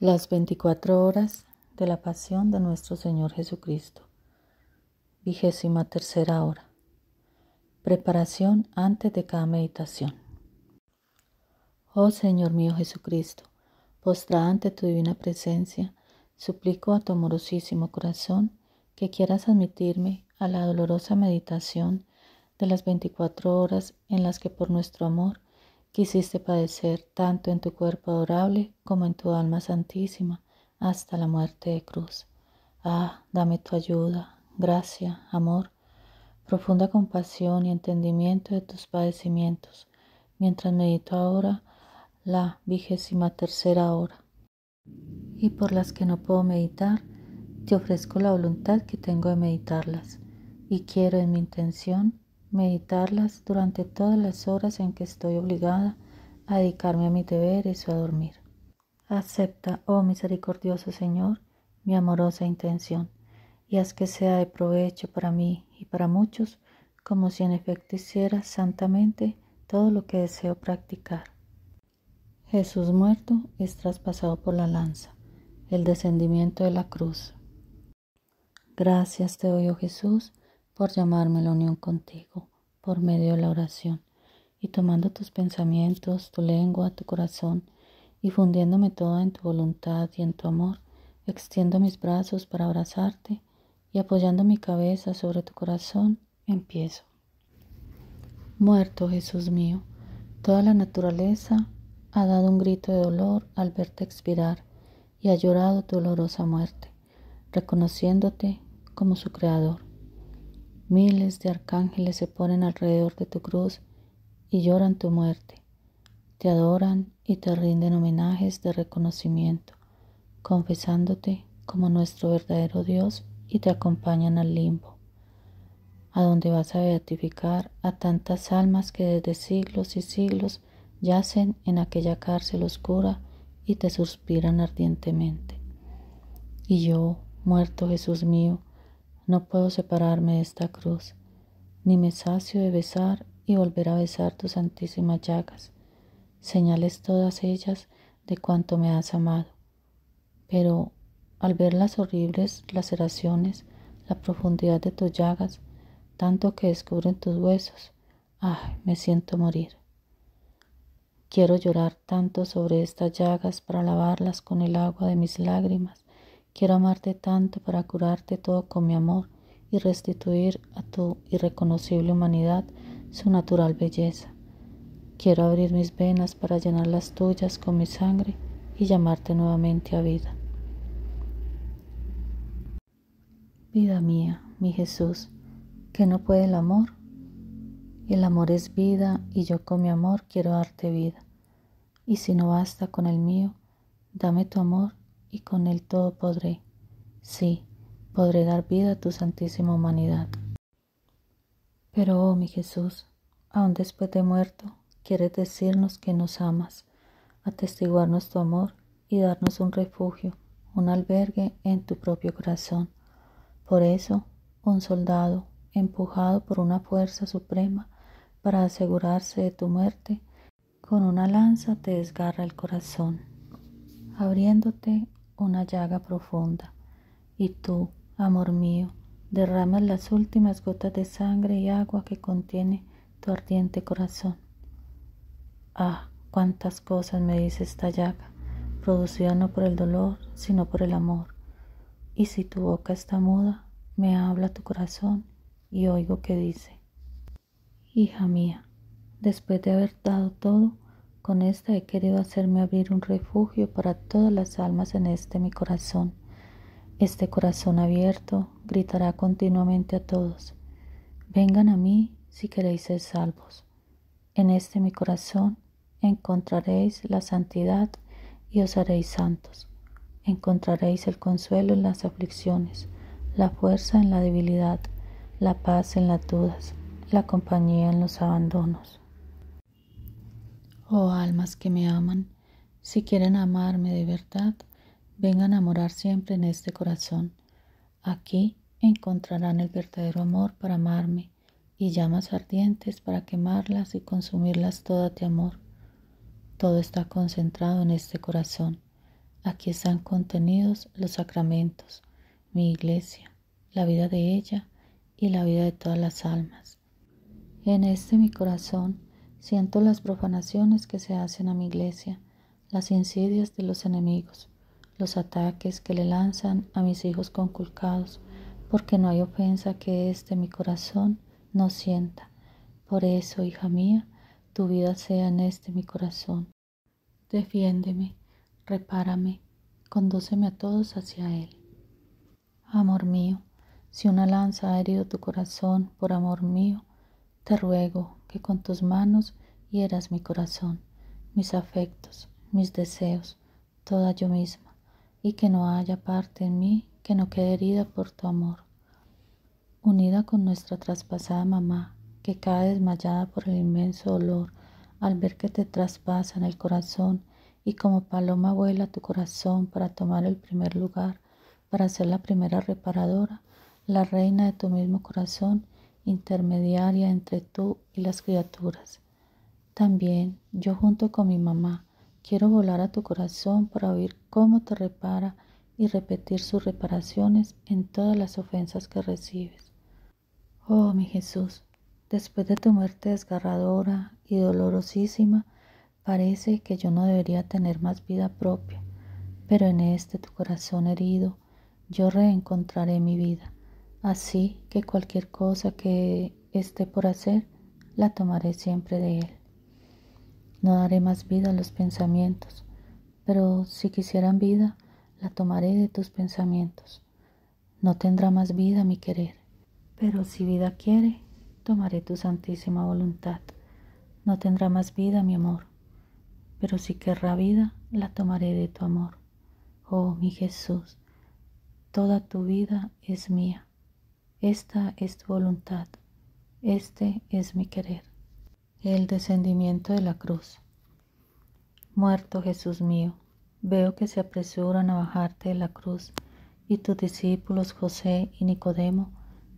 Las 24 horas de la pasión de nuestro Señor Jesucristo. Vigésima tercera hora. Preparación antes de cada meditación. Oh Señor mío Jesucristo, postrada ante tu divina presencia, suplico a tu amorosísimo corazón que quieras admitirme a la dolorosa meditación de las 24 horas en las que por nuestro amor quisiste padecer tanto en tu cuerpo adorable como en tu alma santísima hasta la muerte de cruz. Ah, dame tu ayuda, gracia, amor, profunda compasión y entendimiento de tus padecimientos, mientras medito ahora la vigésima tercera hora. Y por las que no puedo meditar, te ofrezco la voluntad que tengo de meditarlas, y quiero en mi intención meditarlas durante todas las horas en que estoy obligada a dedicarme a mis deberes o a dormir. Acepta, oh misericordioso Señor, mi amorosa intención, y haz que sea de provecho para mí y para muchos, como si en efecto hiciera santamente todo lo que deseo practicar. Jesús muerto es traspasado por la lanza, el descendimiento de la cruz. Gracias te doy, oh Jesús, por llamarme la unión contigo por medio de la oración, y tomando tus pensamientos, tu lengua, tu corazón, y fundiéndome toda en tu voluntad y en tu amor, extiendo mis brazos para abrazarte, y apoyando mi cabeza sobre tu corazón, empiezo. Muerto Jesús mío, toda la naturaleza ha dado un grito de dolor al verte expirar y ha llorado tu dolorosa muerte, reconociéndote como su creador. Miles de arcángeles se ponen alrededor de tu cruz y lloran tu muerte. Te adoran y te rinden homenajes de reconocimiento, confesándote como nuestro verdadero Dios y te acompañan al limbo, a donde vas a beatificar a tantas almas que desde siglos y siglos yacen en aquella cárcel oscura y te suspiran ardientemente. Y yo, muerto Jesús mío, no puedo separarme de esta cruz, ni me sacio de besar y volver a besar tus santísimas llagas, señales todas ellas de cuanto me has amado. Pero al ver las horribles laceraciones, la profundidad de tus llagas, tanto que descubren tus huesos, ay, me siento morir. Quiero llorar tanto sobre estas llagas para lavarlas con el agua de mis lágrimas, Quiero amarte tanto para curarte todo con mi amor y restituir a tu irreconocible humanidad su natural belleza. Quiero abrir mis venas para llenar las tuyas con mi sangre y llamarte nuevamente a vida. Vida mía, mi Jesús, que no puede el amor. El amor es vida y yo con mi amor quiero darte vida. Y si no basta con el mío, dame tu amor y con él todo podré, sí, podré dar vida a tu santísima humanidad. Pero, oh mi Jesús, aun después de muerto, quieres decirnos que nos amas, atestiguarnos tu amor y darnos un refugio, un albergue en tu propio corazón. Por eso, un soldado, empujado por una fuerza suprema para asegurarse de tu muerte, con una lanza te desgarra el corazón, abriéndote una llaga profunda. Y tú, amor mío, derramas las últimas gotas de sangre y agua que contiene tu ardiente corazón. Ah, cuántas cosas me dice esta llaga, producida no por el dolor, sino por el amor. Y si tu boca está muda, me habla tu corazón y oigo que dice, Hija mía, después de haber dado todo, con esta he querido hacerme abrir un refugio para todas las almas en este mi corazón. Este corazón abierto gritará continuamente a todos, vengan a mí si queréis ser salvos. En este mi corazón encontraréis la santidad y os haréis santos. Encontraréis el consuelo en las aflicciones, la fuerza en la debilidad, la paz en las dudas, la compañía en los abandonos. Oh almas que me aman, si quieren amarme de verdad, vengan a morar siempre en este corazón. Aquí encontrarán el verdadero amor para amarme y llamas ardientes para quemarlas y consumirlas toda de amor. Todo está concentrado en este corazón. Aquí están contenidos los sacramentos, mi iglesia, la vida de ella y la vida de todas las almas. En este mi corazón Siento las profanaciones que se hacen a mi iglesia, las insidias de los enemigos, los ataques que le lanzan a mis hijos conculcados, porque no hay ofensa que este mi corazón no sienta. Por eso, hija mía, tu vida sea en este mi corazón. Defiéndeme, repárame, condúceme a todos hacia Él. Amor mío, si una lanza ha herido tu corazón por amor mío, te ruego, con tus manos hieras mi corazón, mis afectos, mis deseos, toda yo misma, y que no haya parte en mí que no quede herida por tu amor. Unida con nuestra traspasada mamá, que cae desmayada por el inmenso dolor al ver que te traspasan el corazón y como paloma vuela tu corazón para tomar el primer lugar, para ser la primera reparadora, la reina de tu mismo corazón, intermediaria entre tú y las criaturas. También yo junto con mi mamá quiero volar a tu corazón para oír cómo te repara y repetir sus reparaciones en todas las ofensas que recibes. Oh, mi Jesús, después de tu muerte desgarradora y dolorosísima, parece que yo no debería tener más vida propia, pero en este tu corazón herido, yo reencontraré mi vida. Así que cualquier cosa que esté por hacer, la tomaré siempre de Él. No daré más vida a los pensamientos, pero si quisieran vida, la tomaré de tus pensamientos. No tendrá más vida mi querer, pero si vida quiere, tomaré tu santísima voluntad. No tendrá más vida mi amor, pero si querrá vida, la tomaré de tu amor. Oh mi Jesús, toda tu vida es mía. Esta es tu voluntad, este es mi querer. El descendimiento de la cruz. Muerto Jesús mío, veo que se apresuran a bajarte de la cruz y tus discípulos José y Nicodemo,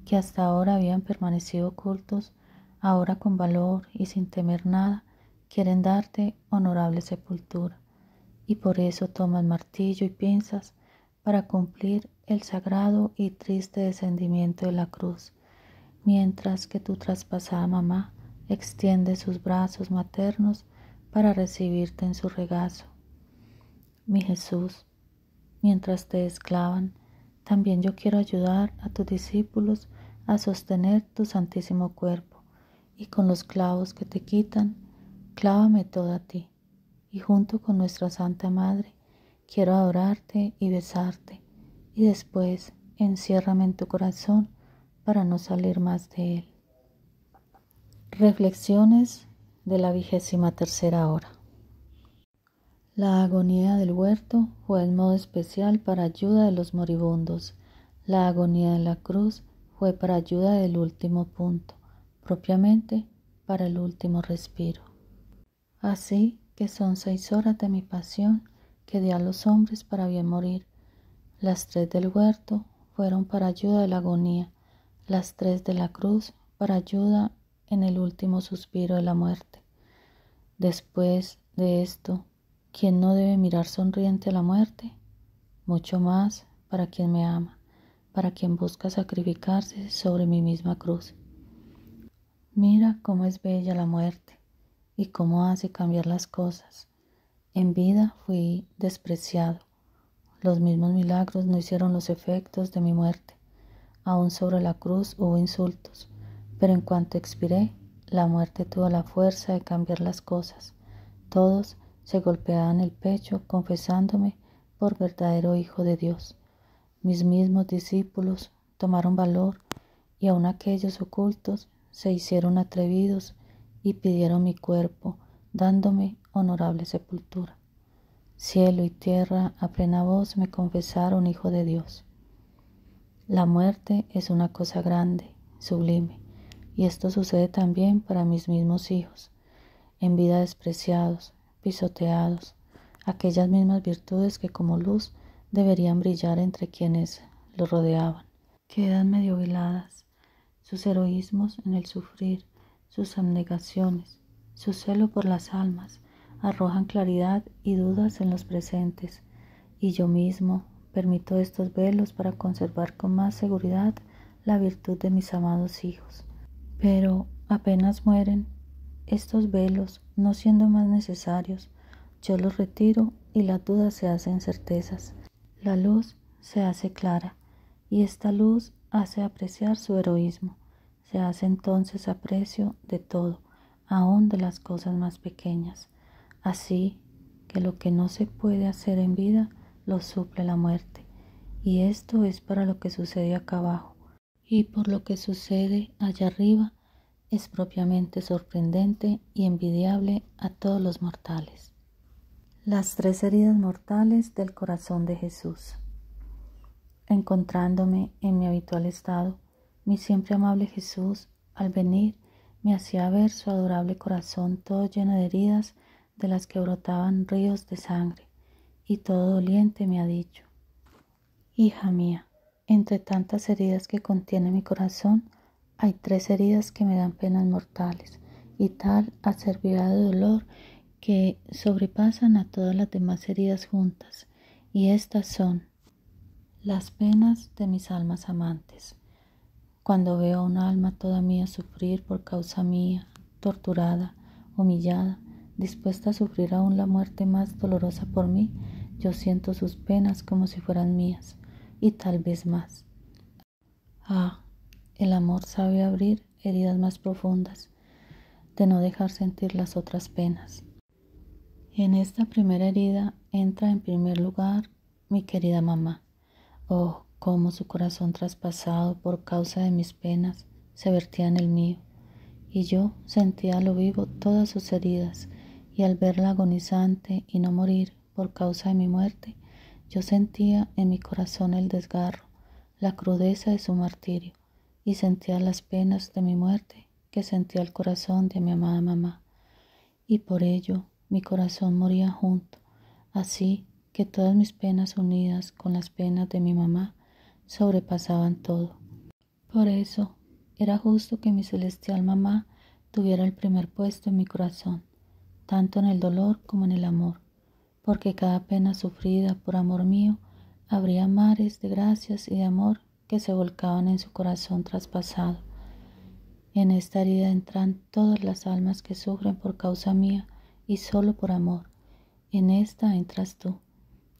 que hasta ahora habían permanecido ocultos, ahora con valor y sin temer nada, quieren darte honorable sepultura. Y por eso tomas martillo y piensas para cumplir el sagrado y triste descendimiento de la cruz, mientras que tu traspasada mamá extiende sus brazos maternos para recibirte en su regazo. Mi Jesús, mientras te esclavan, también yo quiero ayudar a tus discípulos a sostener tu santísimo cuerpo, y con los clavos que te quitan, clávame toda a ti, y junto con nuestra Santa Madre, quiero adorarte y besarte y después enciérrame en tu corazón para no salir más de él. Reflexiones de la vigésima tercera hora. La agonía del huerto fue el modo especial para ayuda de los moribundos. La agonía de la cruz fue para ayuda del último punto, propiamente para el último respiro. Así que son seis horas de mi pasión que di a los hombres para bien morir las tres del huerto fueron para ayuda de la agonía, las tres de la cruz para ayuda en el último suspiro de la muerte. Después de esto, ¿quién no debe mirar sonriente a la muerte? Mucho más para quien me ama, para quien busca sacrificarse sobre mi misma cruz. Mira cómo es bella la muerte y cómo hace cambiar las cosas. En vida fui despreciado, los mismos milagros no hicieron los efectos de mi muerte. Aún sobre la cruz hubo insultos, pero en cuanto expiré, la muerte tuvo la fuerza de cambiar las cosas. Todos se golpeaban el pecho confesándome por verdadero Hijo de Dios. Mis mismos discípulos tomaron valor y aun aquellos ocultos se hicieron atrevidos y pidieron mi cuerpo, dándome honorable sepultura. Cielo y tierra a plena voz me confesaron Hijo de Dios. La muerte es una cosa grande, sublime, y esto sucede también para mis mismos hijos, en vida despreciados, pisoteados, aquellas mismas virtudes que como luz deberían brillar entre quienes los rodeaban. Quedan medio veladas sus heroísmos en el sufrir, sus abnegaciones, su celo por las almas, arrojan claridad y dudas en los presentes, y yo mismo permito estos velos para conservar con más seguridad la virtud de mis amados hijos. Pero apenas mueren, estos velos, no siendo más necesarios, yo los retiro y las dudas se hacen certezas. La luz se hace clara, y esta luz hace apreciar su heroísmo. Se hace entonces aprecio de todo, aun de las cosas más pequeñas. Así que lo que no se puede hacer en vida lo suple la muerte. Y esto es para lo que sucede acá abajo. Y por lo que sucede allá arriba es propiamente sorprendente y envidiable a todos los mortales. Las tres heridas mortales del corazón de Jesús. Encontrándome en mi habitual estado, mi siempre amable Jesús, al venir, me hacía ver su adorable corazón todo lleno de heridas de las que brotaban ríos de sangre, y todo doliente me ha dicho, Hija mía, entre tantas heridas que contiene mi corazón, hay tres heridas que me dan penas mortales, y tal ha de dolor que sobrepasan a todas las demás heridas juntas, y estas son las penas de mis almas amantes. Cuando veo a un alma toda mía sufrir por causa mía, torturada, humillada, dispuesta a sufrir aún la muerte más dolorosa por mí, yo siento sus penas como si fueran mías, y tal vez más. Ah, el amor sabe abrir heridas más profundas, de no dejar sentir las otras penas. En esta primera herida entra en primer lugar mi querida mamá. Oh, cómo su corazón traspasado por causa de mis penas se vertía en el mío, y yo sentía a lo vivo todas sus heridas, y al verla agonizante y no morir por causa de mi muerte, yo sentía en mi corazón el desgarro, la crudeza de su martirio, y sentía las penas de mi muerte que sentía el corazón de mi amada mamá. Y por ello mi corazón moría junto, así que todas mis penas unidas con las penas de mi mamá sobrepasaban todo. Por eso era justo que mi celestial mamá tuviera el primer puesto en mi corazón, tanto en el dolor como en el amor, porque cada pena sufrida por amor mío habría mares de gracias y de amor que se volcaban en su corazón traspasado. En esta herida entran todas las almas que sufren por causa mía y solo por amor. En esta entras tú,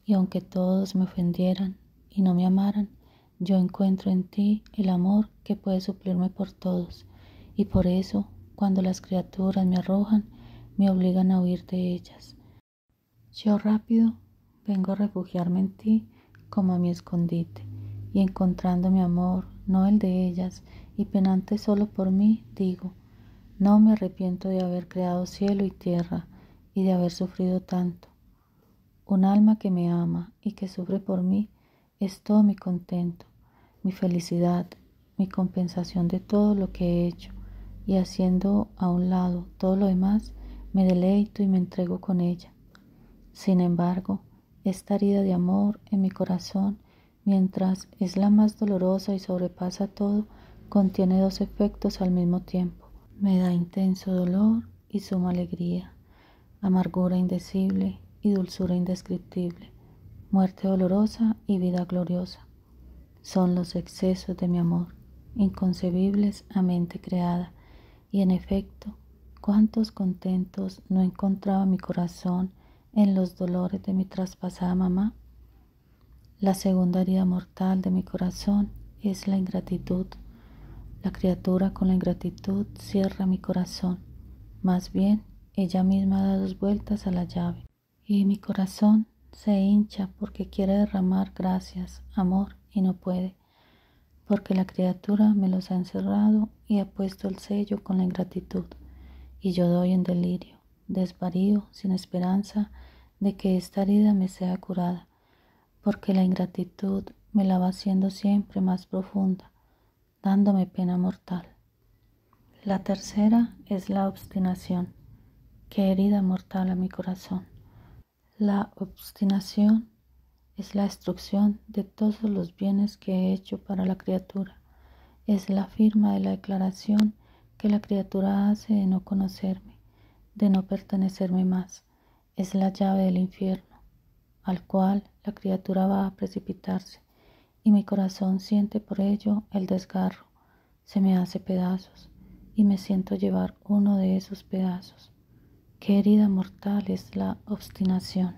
y aunque todos me ofendieran y no me amaran, yo encuentro en ti el amor que puede suplirme por todos, y por eso, cuando las criaturas me arrojan, me obligan a huir de ellas. Yo rápido vengo a refugiarme en ti como a mi escondite, y encontrando mi amor, no el de ellas, y penante solo por mí, digo, no me arrepiento de haber creado cielo y tierra, y de haber sufrido tanto. Un alma que me ama y que sufre por mí es todo mi contento, mi felicidad, mi compensación de todo lo que he hecho, y haciendo a un lado todo lo demás, me deleito y me entrego con ella. Sin embargo, esta herida de amor en mi corazón, mientras es la más dolorosa y sobrepasa todo, contiene dos efectos al mismo tiempo. Me da intenso dolor y suma alegría, amargura indecible y dulzura indescriptible, muerte dolorosa y vida gloriosa. Son los excesos de mi amor, inconcebibles a mente creada, y en efecto, cuántos contentos no encontraba mi corazón en los dolores de mi traspasada mamá. La segunda herida mortal de mi corazón es la ingratitud. La criatura con la ingratitud cierra mi corazón. Más bien, ella misma da dos vueltas a la llave. Y mi corazón se hincha porque quiere derramar gracias, amor, y no puede, porque la criatura me los ha encerrado y ha puesto el sello con la ingratitud y yo doy en delirio, desvarío, sin esperanza de que esta herida me sea curada, porque la ingratitud me la va haciendo siempre más profunda, dándome pena mortal. La tercera es la obstinación, que herida mortal a mi corazón. La obstinación es la destrucción de todos los bienes que he hecho para la criatura, es la firma de la declaración que la criatura hace de no conocerme, de no pertenecerme más, es la llave del infierno, al cual la criatura va a precipitarse, y mi corazón siente por ello el desgarro, se me hace pedazos, y me siento llevar uno de esos pedazos. Qué herida mortal es la obstinación.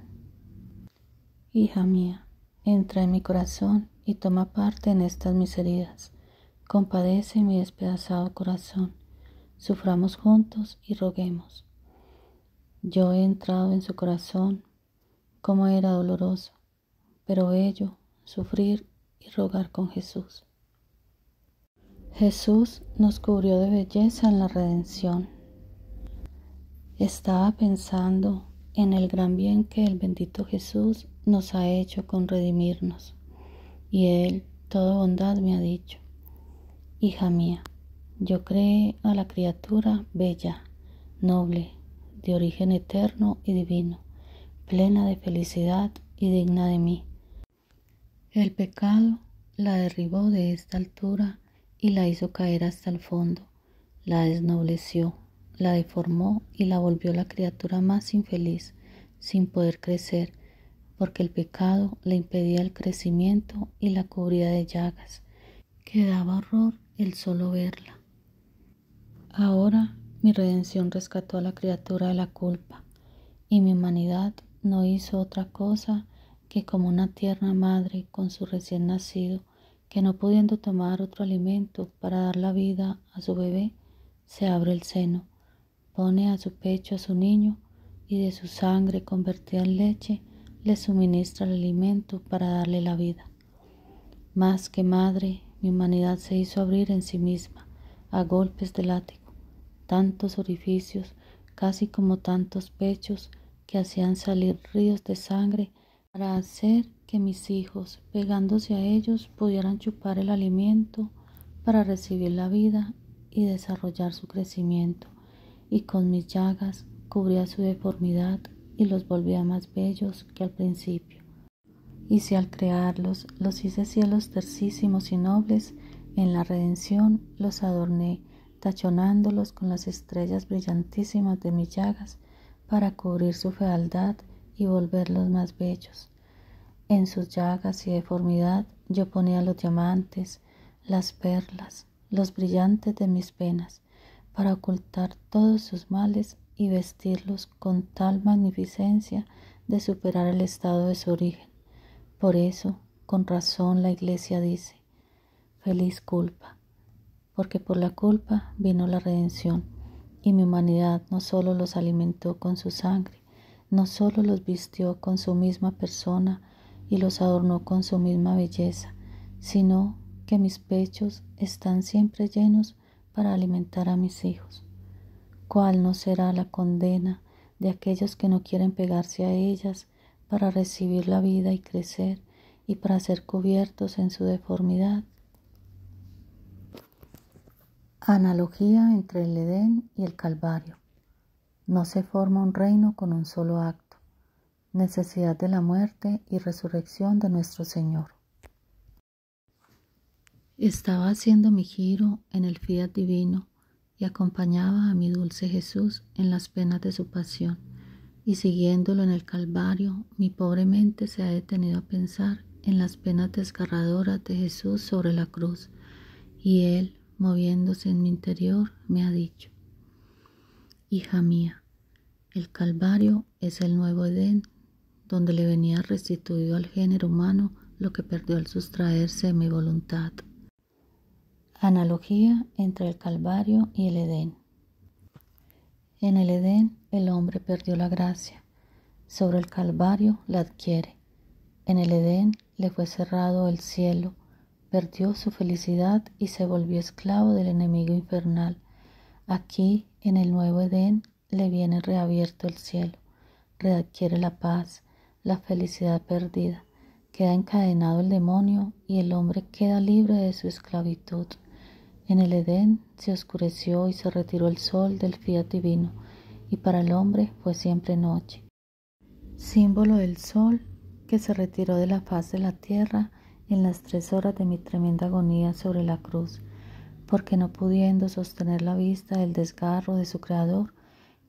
Hija mía, entra en mi corazón y toma parte en estas mis heridas. Compadece mi despedazado corazón Suframos juntos y roguemos. Yo he entrado en su corazón, como era doloroso, pero ello, sufrir y rogar con Jesús. Jesús nos cubrió de belleza en la redención. Estaba pensando en el gran bien que el bendito Jesús nos ha hecho con redimirnos, y Él, toda bondad, me ha dicho, hija mía, yo creé a la criatura bella, noble, de origen eterno y divino, plena de felicidad y digna de mí. El pecado la derribó de esta altura y la hizo caer hasta el fondo, la desnobleció, la deformó y la volvió la criatura más infeliz, sin poder crecer, porque el pecado le impedía el crecimiento y la cubría de llagas, Quedaba horror el solo verla. Ahora mi redención rescató a la criatura de la culpa y mi humanidad no hizo otra cosa que como una tierna madre con su recién nacido, que no pudiendo tomar otro alimento para dar la vida a su bebé, se abre el seno, pone a su pecho a su niño y de su sangre convertida en leche le suministra el alimento para darle la vida. Más que madre, mi humanidad se hizo abrir en sí misma a golpes de látigo, tantos orificios, casi como tantos pechos que hacían salir ríos de sangre para hacer que mis hijos, pegándose a ellos, pudieran chupar el alimento para recibir la vida y desarrollar su crecimiento, y con mis llagas cubría su deformidad y los volvía más bellos que al principio. Y si al crearlos los hice cielos tercísimos y nobles, en la redención los adorné, tachonándolos con las estrellas brillantísimas de mis llagas, para cubrir su fealdad y volverlos más bellos. En sus llagas y deformidad yo ponía los diamantes, las perlas, los brillantes de mis penas, para ocultar todos sus males y vestirlos con tal magnificencia de superar el estado de su origen. Por eso, con razón la Iglesia dice, Feliz culpa, porque por la culpa vino la redención y mi humanidad no solo los alimentó con su sangre, no solo los vistió con su misma persona y los adornó con su misma belleza, sino que mis pechos están siempre llenos para alimentar a mis hijos. ¿Cuál no será la condena de aquellos que no quieren pegarse a ellas para recibir la vida y crecer y para ser cubiertos en su deformidad? Analogía entre el Edén y el Calvario. No se forma un reino con un solo acto. Necesidad de la muerte y resurrección de nuestro Señor. Estaba haciendo mi giro en el fiat divino y acompañaba a mi dulce Jesús en las penas de su pasión, y siguiéndolo en el Calvario, mi pobre mente se ha detenido a pensar en las penas desgarradoras de Jesús sobre la cruz, y él, moviéndose en mi interior, me ha dicho, Hija mía, el Calvario es el nuevo Edén, donde le venía restituido al género humano lo que perdió al sustraerse de mi voluntad. Analogía entre el Calvario y el Edén. En el Edén el hombre perdió la gracia, sobre el Calvario la adquiere. En el Edén le fue cerrado el cielo perdió su felicidad y se volvió esclavo del enemigo infernal. Aquí, en el nuevo Edén, le viene reabierto el cielo, readquiere la paz, la felicidad perdida, queda encadenado el demonio y el hombre queda libre de su esclavitud. En el Edén se oscureció y se retiró el sol del fiat divino, y para el hombre fue siempre noche. Símbolo del sol que se retiró de la faz de la tierra, en las tres horas de mi tremenda agonía sobre la cruz, porque no pudiendo sostener la vista del desgarro de su Creador,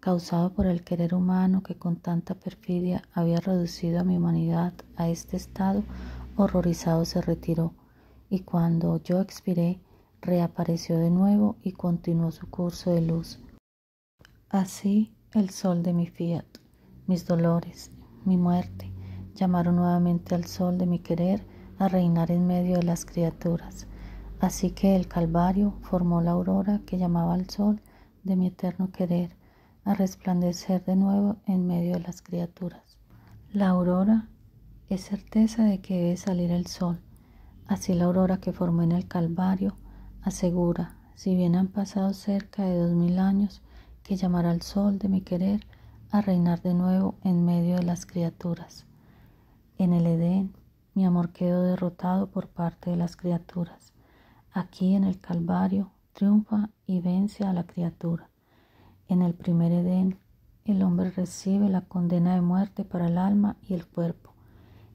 causado por el querer humano que con tanta perfidia había reducido a mi humanidad a este estado, horrorizado se retiró, y cuando yo expiré, reapareció de nuevo y continuó su curso de luz. Así el sol de mi fiat, mis dolores, mi muerte, llamaron nuevamente al sol de mi querer a reinar en medio de las criaturas. Así que el Calvario formó la aurora que llamaba al sol de mi eterno querer, a resplandecer de nuevo en medio de las criaturas. La aurora es certeza de que debe salir el sol. Así la aurora que formó en el Calvario asegura, si bien han pasado cerca de dos mil años, que llamará al sol de mi querer a reinar de nuevo en medio de las criaturas. En el Edén, mi amor quedó derrotado por parte de las criaturas. Aquí en el Calvario triunfa y vence a la criatura. En el primer Edén, el hombre recibe la condena de muerte para el alma y el cuerpo.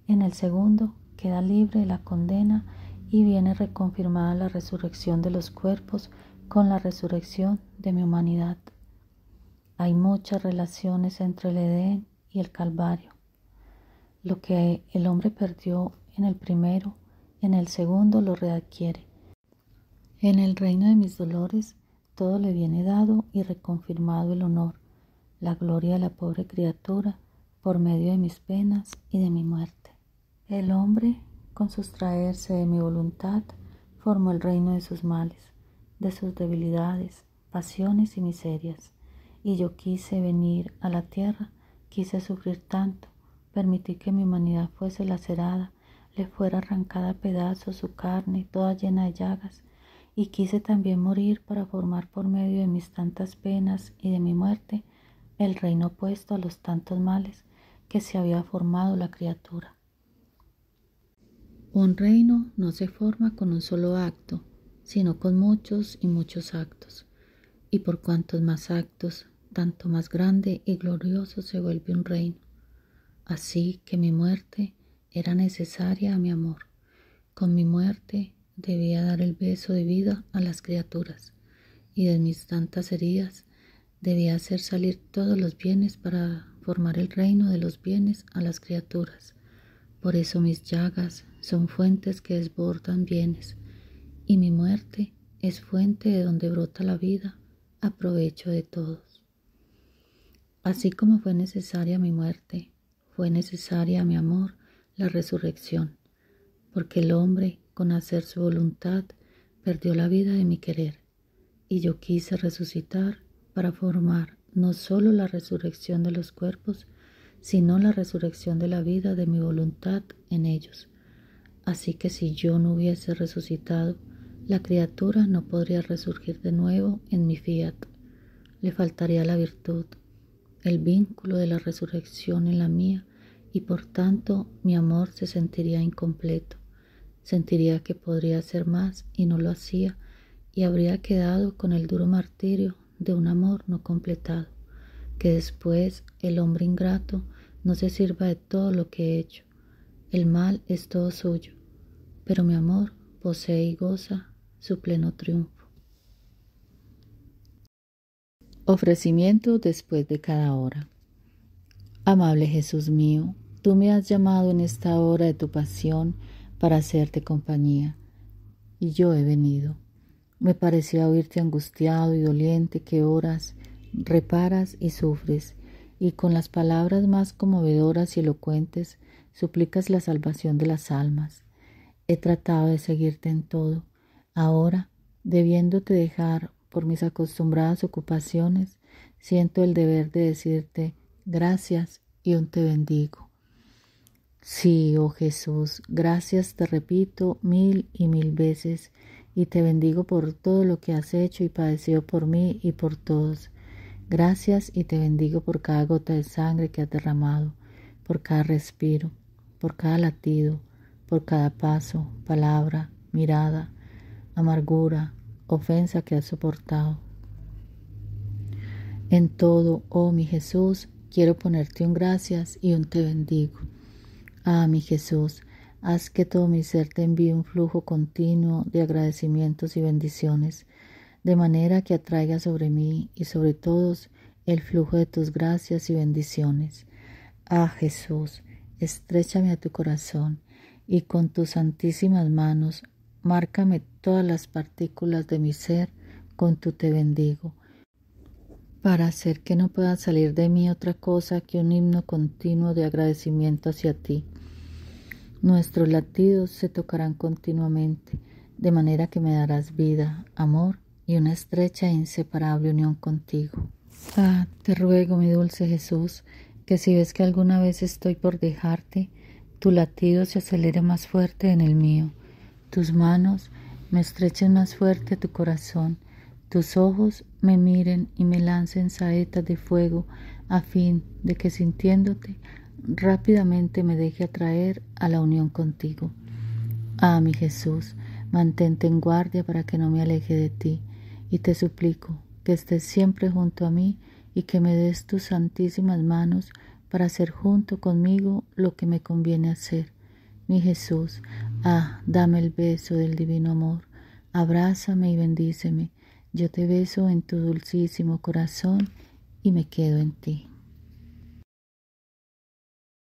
En el segundo, queda libre la condena y viene reconfirmada la resurrección de los cuerpos con la resurrección de mi humanidad. Hay muchas relaciones entre el Edén y el Calvario. Lo que el hombre perdió en el primero, en el segundo lo readquiere. En el reino de mis dolores todo le viene dado y reconfirmado el honor, la gloria de la pobre criatura por medio de mis penas y de mi muerte. El hombre, con sustraerse de mi voluntad, formó el reino de sus males, de sus debilidades, pasiones y miserias. Y yo quise venir a la tierra, quise sufrir tanto, Permití que mi humanidad fuese lacerada, le fuera arrancada a pedazos su carne, toda llena de llagas, y quise también morir para formar por medio de mis tantas penas y de mi muerte el reino opuesto a los tantos males que se había formado la criatura. Un reino no se forma con un solo acto, sino con muchos y muchos actos, y por cuantos más actos, tanto más grande y glorioso se vuelve un reino. Así que mi muerte era necesaria a mi amor. Con mi muerte debía dar el beso de vida a las criaturas, y de mis tantas heridas debía hacer salir todos los bienes para formar el reino de los bienes a las criaturas. Por eso mis llagas son fuentes que desbordan bienes, y mi muerte es fuente de donde brota la vida a provecho de todos. Así como fue necesaria mi muerte, fue necesaria, mi amor, la resurrección, porque el hombre, con hacer su voluntad, perdió la vida de mi querer, y yo quise resucitar para formar no solo la resurrección de los cuerpos, sino la resurrección de la vida de mi voluntad en ellos. Así que si yo no hubiese resucitado, la criatura no podría resurgir de nuevo en mi fiat. Le faltaría la virtud, el vínculo de la resurrección en la mía y por tanto mi amor se sentiría incompleto. Sentiría que podría hacer más y no lo hacía y habría quedado con el duro martirio de un amor no completado. Que después el hombre ingrato no se sirva de todo lo que he hecho. El mal es todo suyo, pero mi amor posee y goza su pleno triunfo. Ofrecimiento después de cada hora. Amable Jesús mío, tú me has llamado en esta hora de tu pasión para hacerte compañía, y yo he venido. Me parecía oírte angustiado y doliente que oras, reparas y sufres, y con las palabras más conmovedoras y elocuentes suplicas la salvación de las almas. He tratado de seguirte en todo. Ahora, debiéndote dejar por mis acostumbradas ocupaciones, siento el deber de decirte gracias y un te bendigo. Sí, oh Jesús, gracias te repito mil y mil veces y te bendigo por todo lo que has hecho y padecido por mí y por todos. Gracias y te bendigo por cada gota de sangre que has derramado, por cada respiro, por cada latido, por cada paso, palabra, mirada, amargura, ofensa que has soportado. En todo, oh mi Jesús, quiero ponerte un gracias y un te bendigo. Ah, mi Jesús, haz que todo mi ser te envíe un flujo continuo de agradecimientos y bendiciones, de manera que atraiga sobre mí y sobre todos el flujo de tus gracias y bendiciones. Ah, Jesús, estrechame a tu corazón y con tus santísimas manos Márcame todas las partículas de mi ser con tu te bendigo, para hacer que no pueda salir de mí otra cosa que un himno continuo de agradecimiento hacia ti. Nuestros latidos se tocarán continuamente, de manera que me darás vida, amor y una estrecha e inseparable unión contigo. Ah, te ruego, mi dulce Jesús, que si ves que alguna vez estoy por dejarte, tu latido se acelere más fuerte en el mío tus manos me estrechen más fuerte a tu corazón. Tus ojos me miren y me lancen saetas de fuego a fin de que sintiéndote rápidamente me deje atraer a la unión contigo. Ah, mi Jesús, mantente en guardia para que no me aleje de ti y te suplico que estés siempre junto a mí y que me des tus santísimas manos para hacer junto conmigo lo que me conviene hacer. Mi Jesús, Ah, dame el beso del divino amor, abrázame y bendíceme. Yo te beso en tu dulcísimo corazón y me quedo en ti.